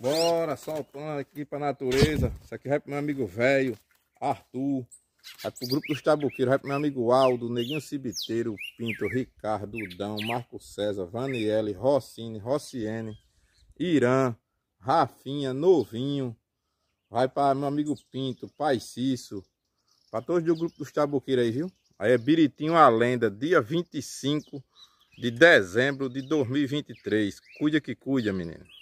Bora, soltando aqui pra natureza. Isso aqui vai é pro meu amigo velho, Arthur. Vai pro grupo dos tabuqueiros, vai pro meu amigo Aldo, Neguinho Cibiteiro, Pinto, Ricardo, Dão, Marco César, Vaniele, Rossini, Rossiene, Irã, Rafinha, Novinho. Vai para meu amigo Pinto, Pai Cício. Pra todos do grupo dos tabuqueiros aí, viu? Aí é Biritinho a Lenda, dia 25 de dezembro de 2023. Cuida que cuida, menino.